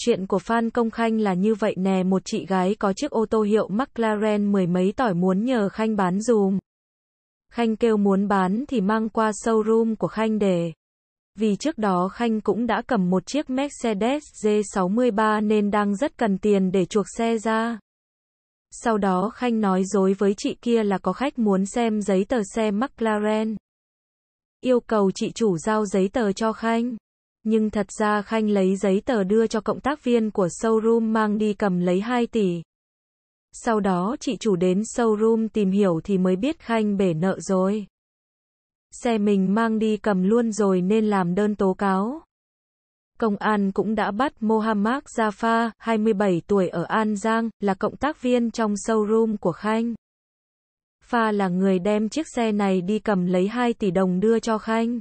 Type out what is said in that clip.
Chuyện của Phan Công Khanh là như vậy nè một chị gái có chiếc ô tô hiệu McLaren mười mấy tỏi muốn nhờ Khanh bán dùm. Khanh kêu muốn bán thì mang qua showroom của Khanh để. Vì trước đó Khanh cũng đã cầm một chiếc Mercedes G63 nên đang rất cần tiền để chuộc xe ra. Sau đó Khanh nói dối với chị kia là có khách muốn xem giấy tờ xe McLaren. Yêu cầu chị chủ giao giấy tờ cho Khanh nhưng thật ra Khanh lấy giấy tờ đưa cho cộng tác viên của showroom mang đi cầm lấy 2 tỷ. Sau đó chị chủ đến showroom tìm hiểu thì mới biết Khanh bể nợ rồi. Xe mình mang đi cầm luôn rồi nên làm đơn tố cáo. Công an cũng đã bắt Mohammad Jaffa, 27 tuổi ở An Giang, là cộng tác viên trong showroom của Khanh. Pha là người đem chiếc xe này đi cầm lấy 2 tỷ đồng đưa cho Khanh.